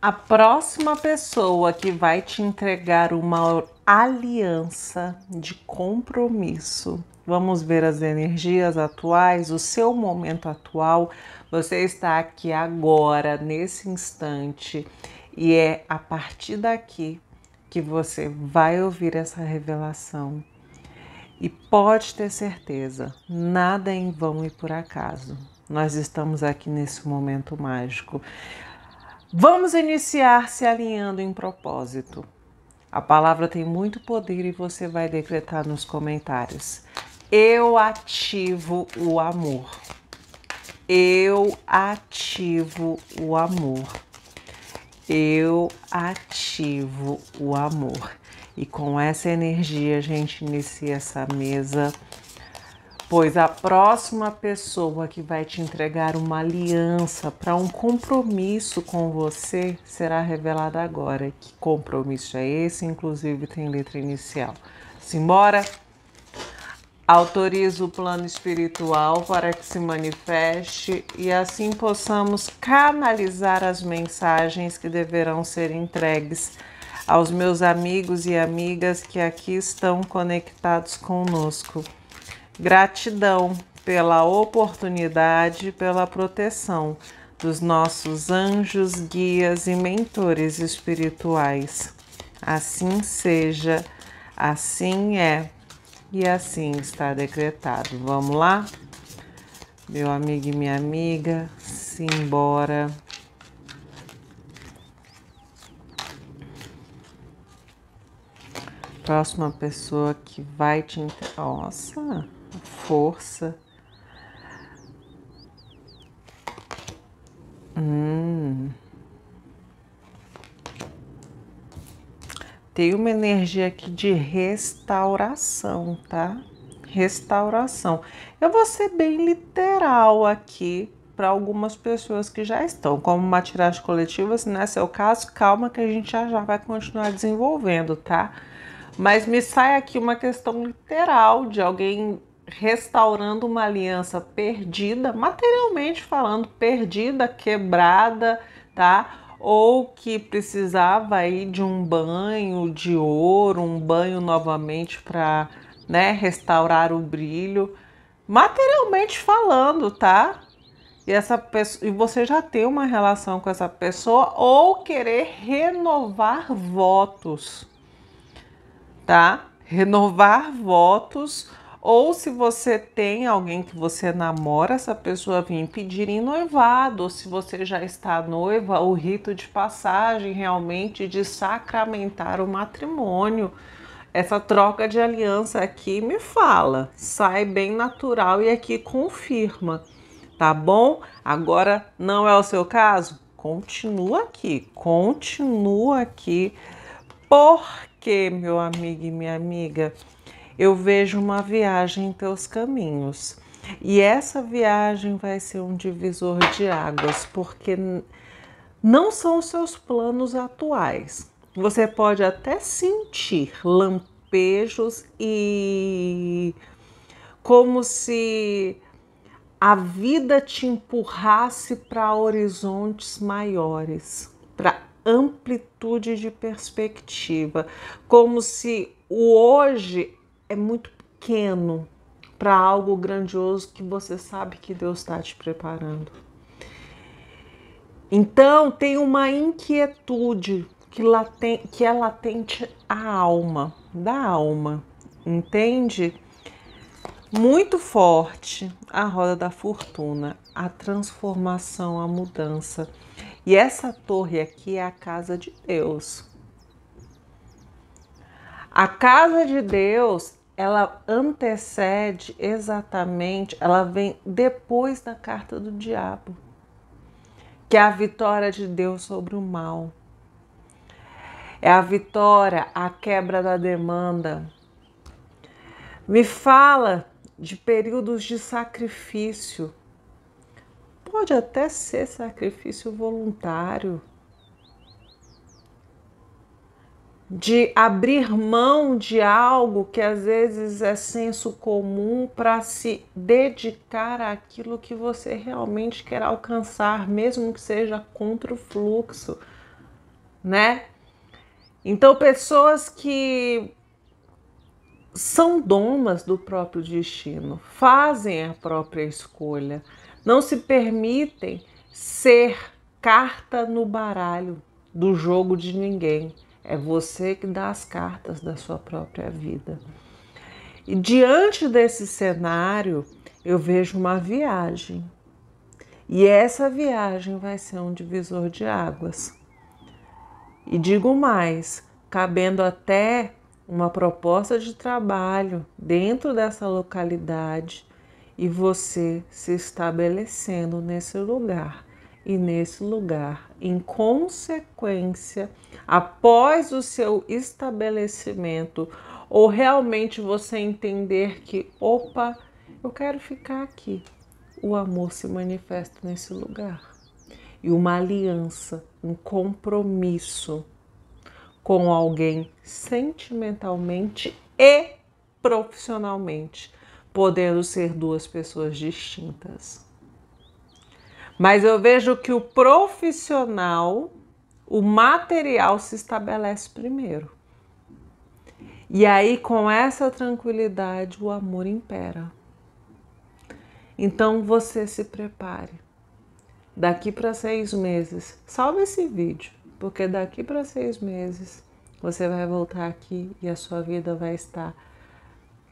A próxima pessoa que vai te entregar uma aliança de compromisso. Vamos ver as energias atuais, o seu momento atual. Você está aqui agora, nesse instante, e é a partir daqui que você vai ouvir essa revelação. E pode ter certeza, nada é em vão e por acaso. Nós estamos aqui nesse momento mágico. Vamos iniciar se alinhando em propósito. A palavra tem muito poder e você vai decretar nos comentários. Eu ativo o amor. Eu ativo o amor. Eu ativo o amor. E com essa energia a gente inicia essa mesa pois a próxima pessoa que vai te entregar uma aliança para um compromisso com você será revelada agora. Que compromisso é esse? Inclusive tem letra inicial. Simbora! Autorizo o plano espiritual para que se manifeste e assim possamos canalizar as mensagens que deverão ser entregues aos meus amigos e amigas que aqui estão conectados conosco. Gratidão pela oportunidade, pela proteção dos nossos anjos, guias e mentores espirituais. Assim seja, assim é e assim está decretado. Vamos lá? Meu amigo e minha amiga, se embora. Próxima pessoa que vai te. Nossa! força. Hum. Tem uma energia aqui de restauração, tá? Restauração. Eu vou ser bem literal aqui para algumas pessoas que já estão, como uma tiragem coletiva, se não é seu caso, calma que a gente já, já vai continuar desenvolvendo, tá? Mas me sai aqui uma questão literal de alguém restaurando uma aliança perdida, materialmente falando, perdida, quebrada, tá? Ou que precisava aí de um banho de ouro, um banho novamente para, né, restaurar o brilho, materialmente falando, tá? E essa pessoa, e você já tem uma relação com essa pessoa ou querer renovar votos, tá? Renovar votos ou se você tem alguém que você namora, essa pessoa vem pedir em noivado, ou se você já está noiva, o rito de passagem realmente de sacramentar o matrimônio. Essa troca de aliança aqui me fala, sai bem natural e aqui confirma, tá bom? Agora não é o seu caso? Continua aqui, continua aqui, porque, meu amigo e minha amiga, eu vejo uma viagem em teus caminhos. E essa viagem vai ser um divisor de águas, porque não são os seus planos atuais. Você pode até sentir lampejos e como se a vida te empurrasse para horizontes maiores, para amplitude de perspectiva, como se o hoje é muito pequeno para algo grandioso que você sabe que Deus está te preparando. Então tem uma inquietude que, laten, que é latente à alma, da alma, entende? Muito forte a roda da fortuna, a transformação, a mudança. E essa torre aqui é a casa de Deus. A casa de Deus ela antecede exatamente, ela vem depois da carta do diabo, que é a vitória de Deus sobre o mal. É a vitória, a quebra da demanda. Me fala de períodos de sacrifício. Pode até ser sacrifício voluntário de abrir mão de algo que às vezes é senso comum para se dedicar àquilo que você realmente quer alcançar, mesmo que seja contra o fluxo, né? Então, pessoas que são donas do próprio destino, fazem a própria escolha, não se permitem ser carta no baralho do jogo de ninguém é você que dá as cartas da sua própria vida. E diante desse cenário, eu vejo uma viagem. E essa viagem vai ser um divisor de águas. E digo mais, cabendo até uma proposta de trabalho dentro dessa localidade e você se estabelecendo nesse lugar e nesse lugar, em consequência, após o seu estabelecimento, ou realmente você entender que, opa, eu quero ficar aqui, o amor se manifesta nesse lugar. E uma aliança, um compromisso com alguém sentimentalmente e profissionalmente, podendo ser duas pessoas distintas. Mas eu vejo que o profissional, o material se estabelece primeiro. E aí, com essa tranquilidade, o amor impera. Então, você se prepare. Daqui para seis meses, salve esse vídeo, porque daqui para seis meses você vai voltar aqui e a sua vida vai estar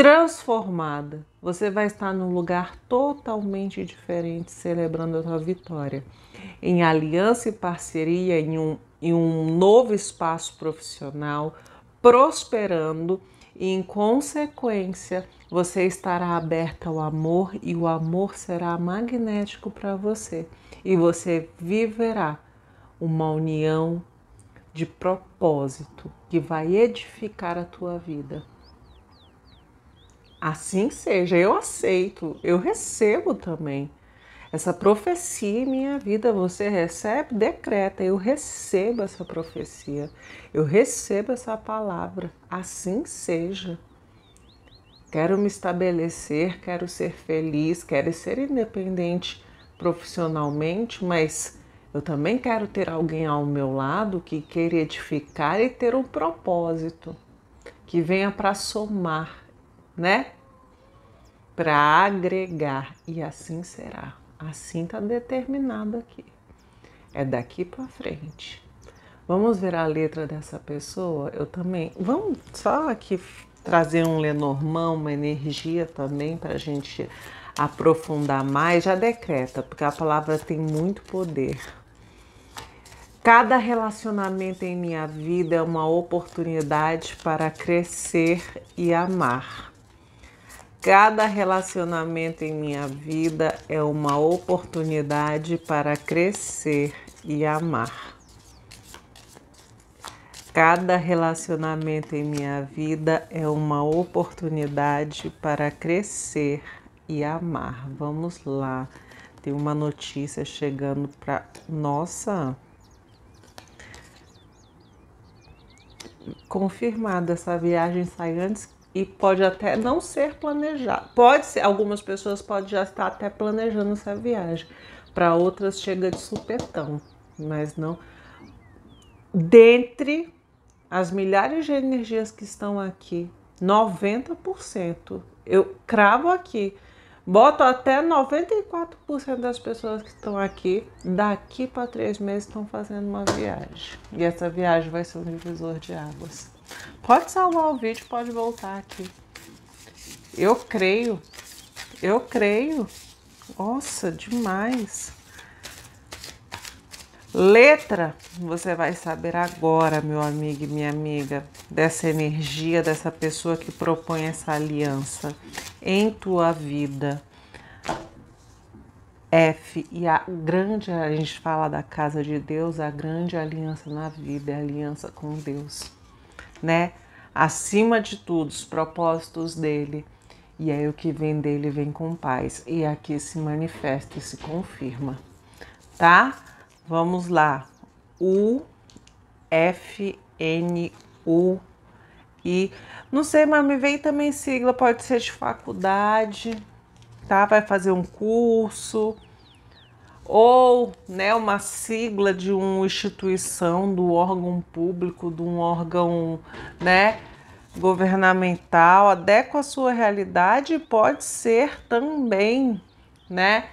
transformada. Você vai estar num lugar totalmente diferente celebrando a sua vitória. Em aliança e parceria, em um, em um novo espaço profissional, prosperando e, em consequência, você estará aberta ao amor e o amor será magnético para você. E você viverá uma união de propósito que vai edificar a tua vida. Assim seja, eu aceito, eu recebo também. Essa profecia em minha vida você recebe, decreta. Eu recebo essa profecia, eu recebo essa palavra. Assim seja. Quero me estabelecer, quero ser feliz, quero ser independente profissionalmente, mas eu também quero ter alguém ao meu lado que queira edificar e ter um propósito, que venha para somar, né? Para agregar e assim será. Assim está determinado aqui. É daqui para frente. Vamos ver a letra dessa pessoa? Eu também. Vamos só aqui trazer um Lenormand, uma energia também para a gente aprofundar mais. Já decreta, porque a palavra tem muito poder. Cada relacionamento em minha vida é uma oportunidade para crescer e amar. Cada relacionamento em minha vida é uma oportunidade para crescer e amar. Cada relacionamento em minha vida é uma oportunidade para crescer e amar. Vamos lá, tem uma notícia chegando para nossa. Confirmada, essa viagem sai antes e pode até não ser planejado. Pode ser, algumas pessoas podem já estar até planejando essa viagem. Para outras chega de supetão, mas não. Dentre as milhares de energias que estão aqui, 90%. Eu cravo aqui. Boto até 94% das pessoas que estão aqui, daqui para três meses, estão fazendo uma viagem. E essa viagem vai ser um divisor de águas. Pode salvar o vídeo, pode voltar aqui. Eu creio. Eu creio. Nossa, demais. Letra, você vai saber agora, meu amigo e minha amiga, dessa energia, dessa pessoa que propõe essa aliança em tua vida. F e a grande, a gente fala da casa de Deus, a grande aliança na vida, é a aliança com Deus né? Acima de tudo, os propósitos dele. E aí o que vem dele vem com paz. E aqui se manifesta e se confirma, tá? Vamos lá. U, F, N, U. E não sei, mas me vem também sigla, pode ser de faculdade, tá? Vai fazer um curso ou né, uma sigla de uma instituição, do órgão público, de um órgão né, governamental, adequa à sua realidade e pode ser também né,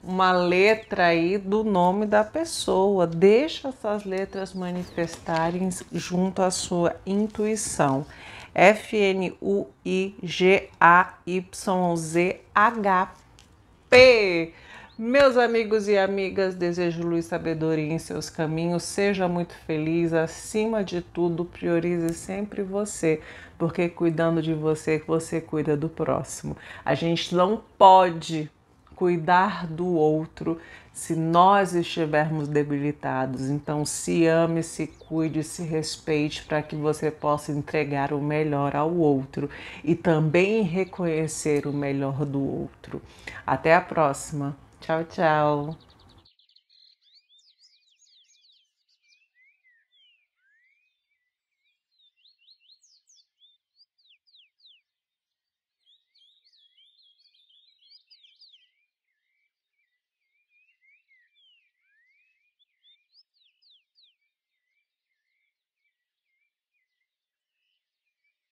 uma letra aí do nome da pessoa. Deixa essas letras manifestarem junto à sua intuição. F-N-U-I-G-A-Y-Z-H-P. Meus amigos e amigas, desejo luz, sabedoria em seus caminhos. Seja muito feliz. Acima de tudo, priorize sempre você, porque cuidando de você, você cuida do próximo. A gente não pode cuidar do outro se nós estivermos debilitados. Então, se ame, se cuide, se respeite para que você possa entregar o melhor ao outro e também reconhecer o melhor do outro. Até a próxima! Tchau, tchau.